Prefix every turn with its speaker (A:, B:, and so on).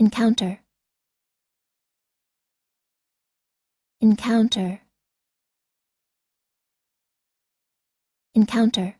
A: Encounter. Encounter. Encounter.